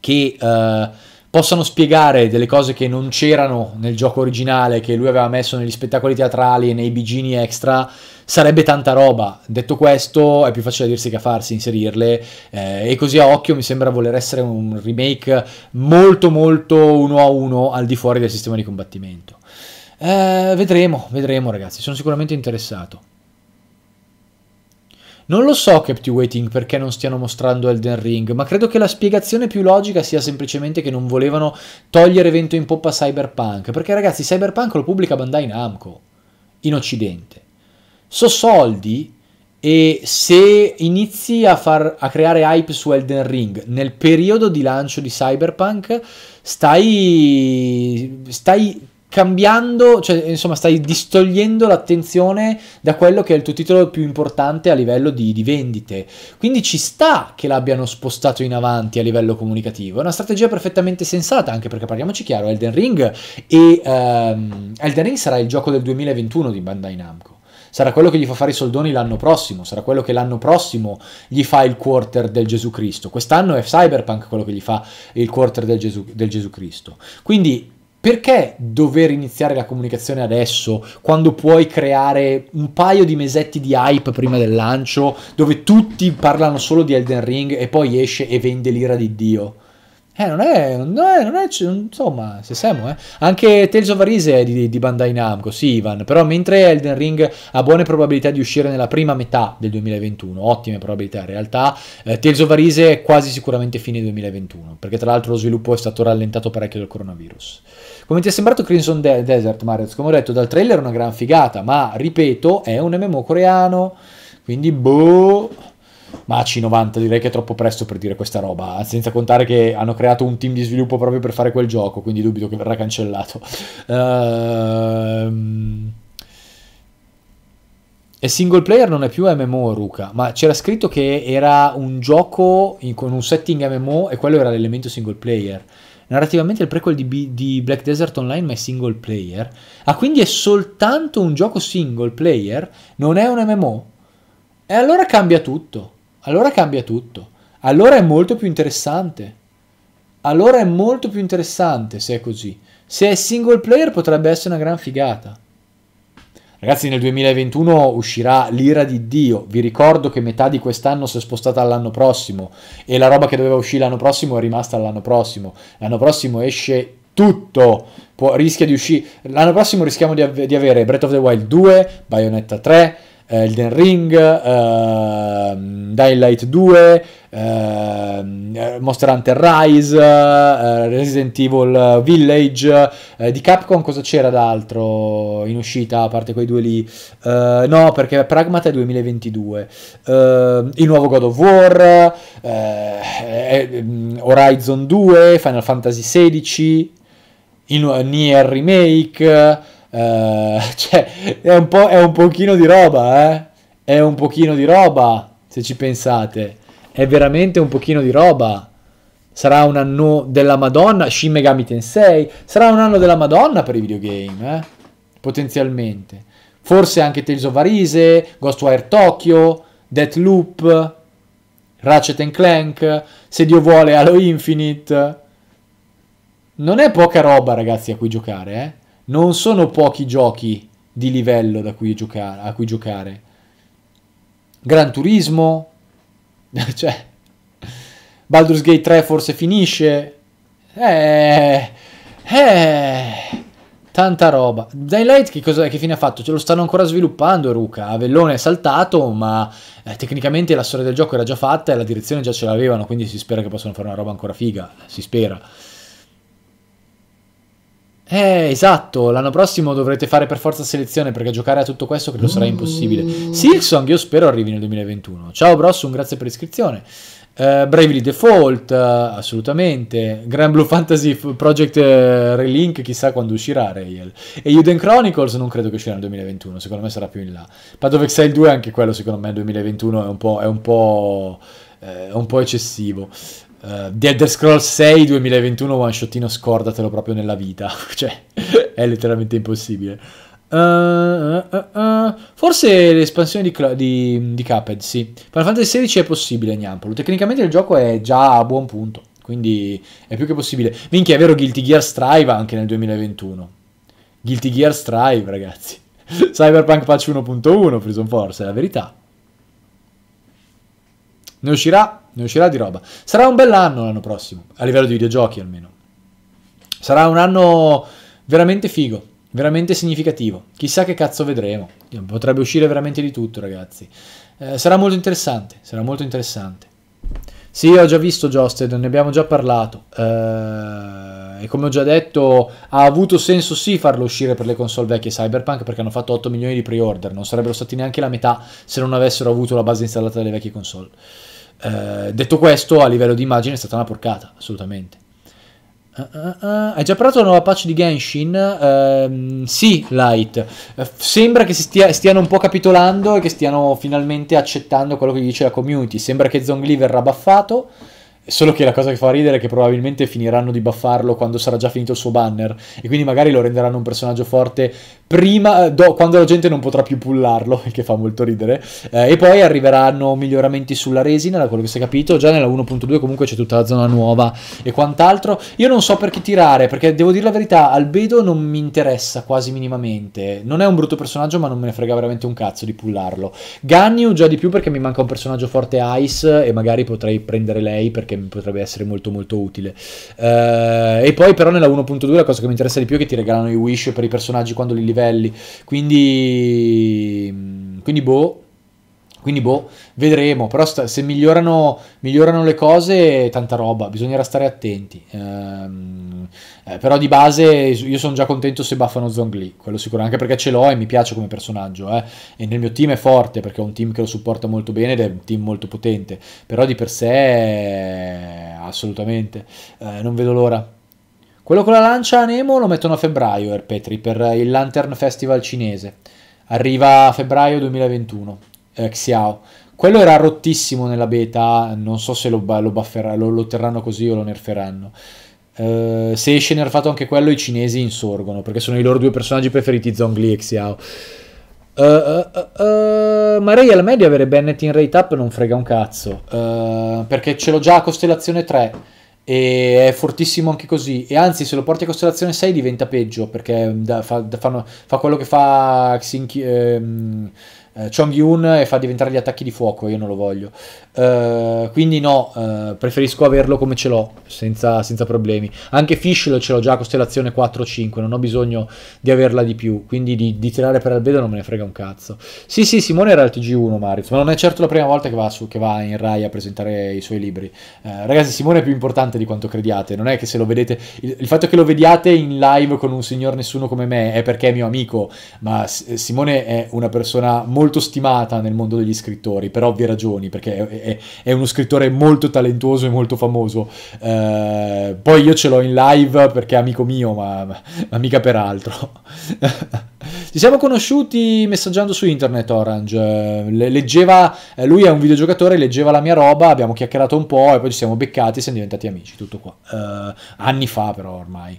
[SPEAKER 1] che eh, possano spiegare delle cose che non c'erano nel gioco originale, che lui aveva messo negli spettacoli teatrali e nei bigini extra, sarebbe tanta roba. Detto questo, è più facile dirsi che a farsi, inserirle, eh, e così a occhio mi sembra voler essere un remake molto molto uno a uno al di fuori del sistema di combattimento. Eh, vedremo, vedremo ragazzi, sono sicuramente interessato. Non lo so Kept Waiting perché non stiano mostrando Elden Ring, ma credo che la spiegazione più logica sia semplicemente che non volevano togliere vento in poppa Cyberpunk, perché ragazzi Cyberpunk lo pubblica Bandai Namco in Occidente. So soldi e se inizi a, far, a creare hype su Elden Ring nel periodo di lancio di Cyberpunk, stai, stai cambiando, cioè insomma stai distogliendo l'attenzione da quello che è il tuo titolo più importante a livello di, di, vendite. Quindi ci sta che l'abbiano spostato in avanti a livello comunicativo. È una strategia perfettamente sensata, anche perché parliamoci chiaro, Elden Ring, e, um, Elden Ring sarà il gioco del 2021 di Bandai Namco sarà quello che gli fa fare i soldoni l'anno prossimo, sarà quello che l'anno prossimo gli fa il quarter del Gesù Cristo. Quest'anno è Cyberpunk quello che gli fa il quarter del Gesù, del Gesù Cristo. Quindi perché dover iniziare la comunicazione adesso, quando puoi creare un paio di mesetti di hype prima del lancio, dove tutti parlano solo di Elden Ring e poi esce e vende l'ira di Dio? Eh, non è, non è, non è insomma, se siamo, eh. Anche Tales of Arise è di, di, Bandai Namco, sì Ivan, però mentre Elden Ring ha buone probabilità di uscire nella prima metà del 2021, ottime probabilità in realtà, eh, Tales of Arise è quasi sicuramente fine 2021, perché tra l'altro lo sviluppo è stato rallentato parecchio dal coronavirus. Come ti è sembrato Crimson De Desert, Marez? Come ho detto, dal trailer è una gran figata, ma ripeto, è un MMO coreano, quindi boh ma a C90 direi che è troppo presto per dire questa roba, senza contare che hanno creato un team di sviluppo proprio per fare quel gioco, quindi dubito che verrà cancellato. Ehm... E single player non è più MMO, Ruka, ma c'era scritto che era un gioco in, con un setting MMO e quello era l'elemento single player. Narrativamente il prequel di, B, di, Black Desert Online ma è single player. Ah, quindi è soltanto un gioco single player? Non è un MMO? E allora cambia tutto allora cambia tutto. Allora è molto più interessante. Allora è molto più interessante se è così. Se è single player potrebbe essere una gran figata. Ragazzi, nel 2021 uscirà l'ira di Dio. Vi ricordo che metà di quest'anno si è spostata all'anno prossimo e la roba che doveva uscire l'anno prossimo è rimasta all'anno prossimo. L'anno prossimo esce tutto. Può, rischia di uscire. L'anno prossimo rischiamo di, av di avere Breath of the Wild 2, Bayonetta 3, eh, Elden Ring, uh, ehm, Dying Light 2, uh, ehm, eh, Monster Hunter Rise, uh, Resident Evil Village, di Capcom cosa c'era d'altro in uscita a parte quei due lì? no, perché Pragmata è 2022, ehm, il nuovo God of War, Horizon 2, Final Fantasy XVI, il Nier Remake eh, cioè, è un, po', è un pochino di roba, eh? È un pochino di roba, se ci pensate. È veramente un pochino di roba. Sarà un anno della Madonna, Shin Megami Tensei. Sarà un anno della Madonna per i videogame, eh? Potenzialmente. Forse anche Tales of Arise, Ghostwire Tokyo, Deathloop, Ratchet Clank, se Dio vuole Halo Infinite. Non è poca roba, ragazzi, a cui giocare, eh? non sono pochi giochi di livello da cui giocare, a cui giocare. Gran Turismo, cioè, Baldur's Gate 3 forse finisce, eh, eh, tanta roba. Daylight che, cosa, che fine ha fatto? Ce lo stanno ancora sviluppando Ruka, Avellone è saltato, ma eh, tecnicamente la storia del gioco era già fatta e la direzione già ce l'avevano, quindi si spera che possano fare una roba ancora figa, si spera. Eh, esatto, l'anno prossimo dovrete fare per forza selezione perché giocare a tutto questo credo sarà impossibile. Mm. Silksong io spero arrivi nel 2021. Ciao un grazie per l'iscrizione. Uh, Bravely Default, uh, assolutamente. Grand Blue Fantasy Project uh, Relink, chissà quando uscirà Rayel. E Juden Chronicles non credo che uscirà nel 2021, secondo me sarà più in là. Path of Exile 2 anche quello secondo me nel 2021 è un po'... È un po', eh, un po eccessivo. Uh, The Elder Scrolls 6 2021 one shotino scordatelo proprio nella vita, cioè è letteralmente impossibile. Uh, uh, Forse l'espansione di, Cla- di, di Cuphead, sì. Final Fantasy XVI è possibile, Gnampolo. Tecnicamente il gioco è già a buon punto, quindi è più che possibile. Minchia, è vero, Guilty Gear Strive anche nel 2021. Guilty Gear Strive, ragazzi. Cyberpunk Patch 1.1, Prison Force, è la verità. Ne uscirà ne uscirà di roba. Sarà un bell'anno l'anno prossimo, a livello di videogiochi almeno. Sarà un anno veramente figo, veramente significativo. Chissà che cazzo vedremo. Potrebbe uscire veramente di tutto, ragazzi. Eh, sarà molto interessante, sarà molto interessante. Sì, ho già visto Josted, ne abbiamo già parlato. Eh, e come ho già detto, ha avuto senso sì farlo uscire per le console vecchie Cyberpunk perché hanno fatto 8 milioni di pre-order, non sarebbero stati neanche la metà se non avessero avuto la base installata delle vecchie console. Eh, detto questo, a livello di immagine è stata una porcata, assolutamente. Uh, uh, uh. Hai già parlato della nuova patch di Genshin? Ehm, sì, Light. Eh, sembra che stia, stiano un po' capitolando e che stiano finalmente accettando quello che dice la community. Sembra che Zongli verrà baffato. Solo che la cosa che fa ridere è che probabilmente finiranno di buffarlo quando sarà già finito il suo banner. E quindi magari lo renderanno un personaggio forte prima, eh, do, quando la gente non potrà più pullarlo, il che fa molto ridere. Eh, e poi arriveranno miglioramenti sulla resina, da quello che si è capito. Già nella 1.2 comunque c'è tutta la zona nuova e quant'altro. Io non so per chi tirare, perché devo dire la verità, Albedo non mi interessa quasi minimamente. Non è un brutto personaggio, ma non me ne frega veramente un cazzo di pullarlo. Ganyu già di più perché mi manca un personaggio forte Ice e magari potrei prendere lei perché potrebbe essere molto molto utile. Uh, e poi però nella 1.2 la cosa che mi interessa di più è che ti regalano i wish per i personaggi quando li livelli, quindi... Mm, quindi boh quindi boh, vedremo, però sta, se migliorano, migliorano, le cose, tanta roba, bisognerà stare attenti. Ehm, eh, però di base io sono già contento se buffano Zongli, quello sicuro, anche perché ce l'ho e mi piace come personaggio. Eh. E nel mio team è forte, perché è un team che lo supporta molto bene ed è un team molto potente. Però di per sé, assolutamente, eh, non vedo l'ora. Quello con la lancia a Nemo lo mettono a febbraio, Erpetri, per il Lantern Festival cinese. Arriva a febbraio 2021 eh, Xiao. Quello era rottissimo nella beta, non so se lo, lo, bufferà, lo, lo terranno così o lo nerferanno. Uh, se esce nerfato anche quello, i cinesi insorgono perché sono i loro due personaggi preferiti, Zhongli e Xiao. Uh, uh, ma Ray alla media avere Bennett in rate up non frega un cazzo perché ce l'ho già a costellazione 3 e è fortissimo anche così e anzi se lo porti a costellazione 6 diventa peggio perché da, fa, da, fanno, fa, quello che fa Xinchi, ehm, eh, Chong Yun e eh, fa diventare gli attacchi di fuoco, io non lo voglio. Uh, quindi no, uh, preferisco averlo come ce l'ho, senza, senza problemi. Anche Fish lo ce l'ho già, costellazione 4-5, non ho bisogno di averla di più, quindi di, di tirare per albedo non me ne frega un cazzo. Sì, sì, Simone era il TG1 Mariz, ma non è certo la prima volta che va, su, che va in Rai a presentare i suoi libri. Uh, ragazzi, Simone è più importante di quanto crediate, non è che se lo vedete... Il, il fatto che lo vediate in live con un signor nessuno come me è perché è mio amico, ma Simone è una persona molto molto stimata nel mondo degli scrittori, per ovvie ragioni, perché è, è, è uno scrittore molto talentuoso e molto famoso. Eh, poi io ce l'ho in live perché è amico mio, ma, ma, ma mica per altro. Ci siamo conosciuti messaggiando su internet Orange, Le, leggeva, lui è un videogiocatore, leggeva la mia roba, abbiamo chiacchierato un po' e poi ci siamo beccati e siamo diventati amici, tutto qua. Eh, anni fa però ormai.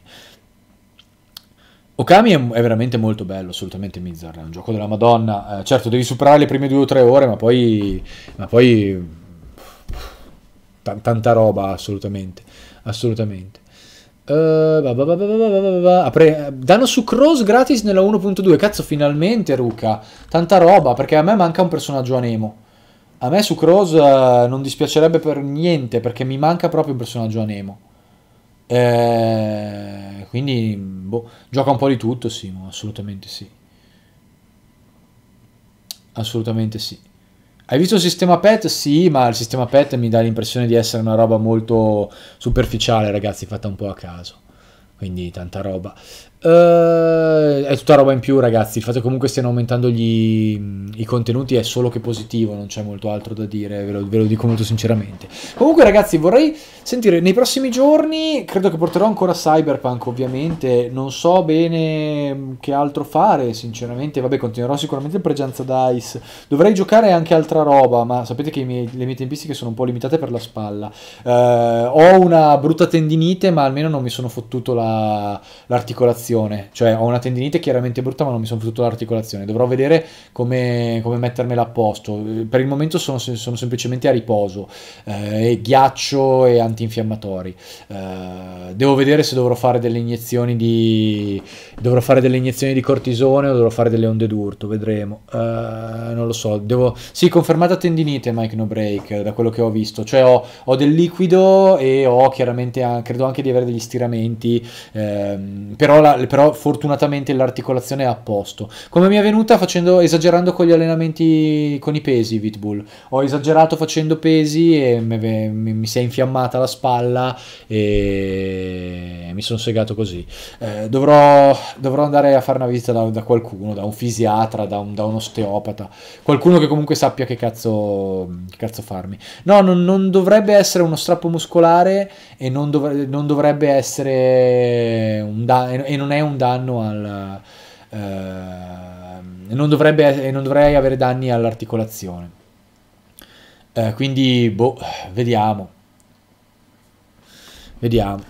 [SPEAKER 1] Okami è, è, veramente molto bello, assolutamente Mizar, è un gioco della madonna. Eh, certo, devi superare le prime due o tre ore, ma poi... Ma poi tanta roba, assolutamente. Assolutamente. danno su Cross gratis nella 1.2. Cazzo, finalmente, Ruka. Tanta roba, perché a me manca un personaggio a Nemo. A me su Cross uh, non dispiacerebbe per niente, perché mi manca proprio un personaggio a Nemo. Eh, quindi boh, gioca un po' di tutto, sì, assolutamente sì. Assolutamente sì. Hai visto il sistema PET? Sì, ma il sistema PET mi dà l'impressione di essere una roba molto superficiale, ragazzi, fatta un po' a caso. Quindi tanta roba. Uh, è tutta roba in più, ragazzi. Il fatto che comunque stiano aumentando gli, i contenuti è solo che positivo, non c'è molto altro da dire, ve lo, ve lo, dico molto sinceramente. Comunque, ragazzi, vorrei sentire nei prossimi giorni. Credo che porterò ancora Cyberpunk, ovviamente. Non so bene mm, che altro fare, sinceramente. Vabbè, continuerò sicuramente il Pregianza Dice. Dovrei giocare anche altra roba, ma sapete che miei, le mie tempistiche sono un po' limitate per la spalla. Uh, ho una brutta tendinite, ma almeno non mi sono fottuto la, l'articolazione l'articolazione, cioè ho una tendinite chiaramente brutta ma non mi sono fottuto l'articolazione, dovrò vedere come, come, mettermela a posto, per il momento sono, sono semplicemente a riposo, eh, e ghiaccio e antinfiammatori, eh, devo vedere se dovrò fare delle iniezioni di, dovrò fare delle iniezioni di cortisone o dovrò fare delle onde d'urto, vedremo, eh, non lo so, devo, sì confermata tendinite Mike No Break da quello che ho visto, cioè ho, ho del liquido e ho chiaramente, credo anche di avere degli stiramenti, ehm, però la, palle, però fortunatamente l'articolazione è a posto. Come mi è venuta facendo, esagerando con gli allenamenti con i pesi, Vitbull. Ho esagerato facendo pesi e mi, mi, mi, si è infiammata la spalla e mi sono segato così. Eh, dovrò, dovrò, andare a fare una visita da, da qualcuno, da un fisiatra, da un, da un, osteopata, qualcuno che comunque sappia che cazzo, che cazzo farmi. No, non, non, dovrebbe essere uno strappo muscolare e non, dovre, non dovrebbe essere un da- e non non è un danno al... Eh, non, dovrebbe, non dovrei avere danni all'articolazione. Eh, quindi, boh, vediamo. Vediamo.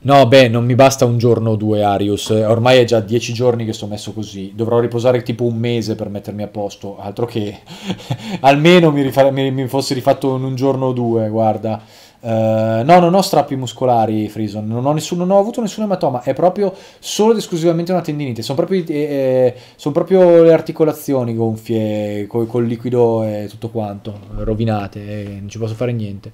[SPEAKER 1] No, beh, non mi basta un giorno o due, Arius. Eh, ormai è già dieci giorni che sto messo così. Dovrò riposare tipo un mese per mettermi a posto. Altro che almeno mi, mi, mi, fossi rifatto in un giorno o due, guarda. Eh, no, non ho strappi muscolari, Frison. Non ho, nessuno, non ho avuto nessun ematoma. È proprio solo ed esclusivamente una tendinite. Sono proprio, eh, eh, son proprio, le articolazioni gonfie col, col liquido e tutto quanto, rovinate. Eh, non ci posso fare niente.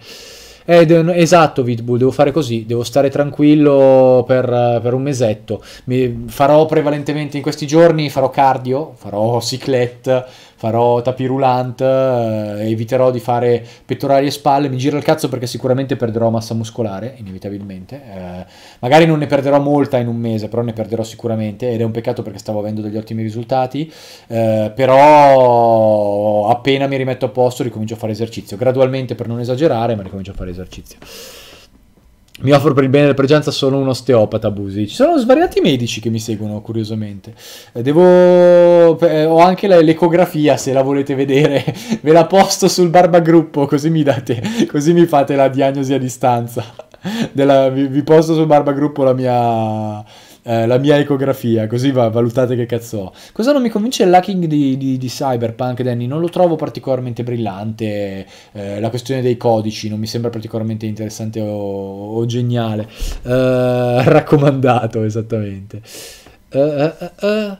[SPEAKER 1] Ed, esatto, Vitbull, devo fare così, devo stare tranquillo per, per un mesetto. Mi farò prevalentemente in questi giorni, farò cardio, farò ciclette farò tapis roulant, eh, eviterò di fare pettorali e spalle, mi giro il cazzo perché sicuramente perderò massa muscolare, inevitabilmente. Eh, magari non ne perderò molta in un mese, però ne perderò sicuramente ed è un peccato perché stavo avendo degli ottimi risultati, eh, però appena mi rimetto a posto ricomincio a fare esercizio, gradualmente per non esagerare, ma ricomincio a fare esercizio. Mi offro per il bene della presenza solo un osteopata, Busi. Ci sono svariati medici che mi seguono, curiosamente. Eh, devo... Eh, ho anche l'ecografia, se la volete vedere. Ve la posto sul barbagruppo, così mi date... Così mi fate la diagnosi a distanza. Della... vi, posto sul barbagruppo la mia eh, la mia ecografia, così va, valutate che cazzo ho. Cosa non mi convince l'hacking di, di, di, Cyberpunk, Danny? Non lo trovo particolarmente brillante, eh, la questione dei codici non mi sembra particolarmente interessante o, o geniale. Eh, raccomandato, esattamente. Eh, eh,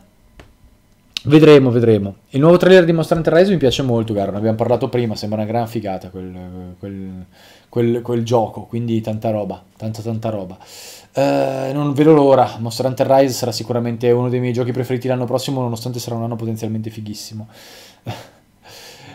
[SPEAKER 1] vedremo, vedremo. Il nuovo trailer di Monster Hunter Rise mi piace molto, Garo, ne abbiamo parlato prima, sembra una gran figata quel, quel, quel, quel gioco, quindi tanta roba, tanta tanta roba. Eh, non vedo l'ora, Monster Hunter Rise sarà sicuramente uno dei miei giochi preferiti l'anno prossimo, nonostante sarà un anno potenzialmente fighissimo.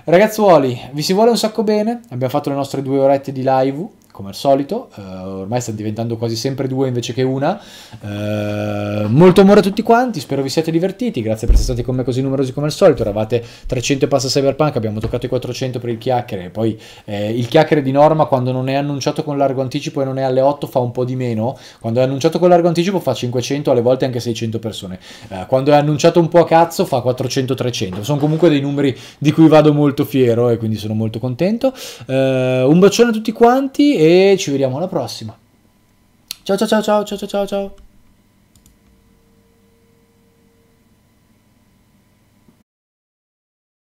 [SPEAKER 1] Ragazzuoli, vi si vuole un sacco bene, abbiamo fatto le nostre due orette di live come al solito, eh, ormai sta diventando quasi sempre due invece che una. Eh, molto amore a tutti quanti, spero vi siate divertiti, grazie per essere stati con me così numerosi come al solito, eravate 300 e passa Cyberpunk, abbiamo toccato i 400 per il chiacchiere, poi eh, il chiacchiere di norma quando non è annunciato con largo anticipo e non è alle 8 fa un po' di meno, quando è annunciato con largo anticipo fa 500, alle volte anche 600 persone, eh, quando è annunciato un po' a cazzo fa 400-300, sono comunque dei numeri di cui vado molto fiero e quindi sono molto contento. Eh, un bacione a tutti quanti ci vediamo alla prossima. Ciao ciao ciao ciao ciao ciao ciao.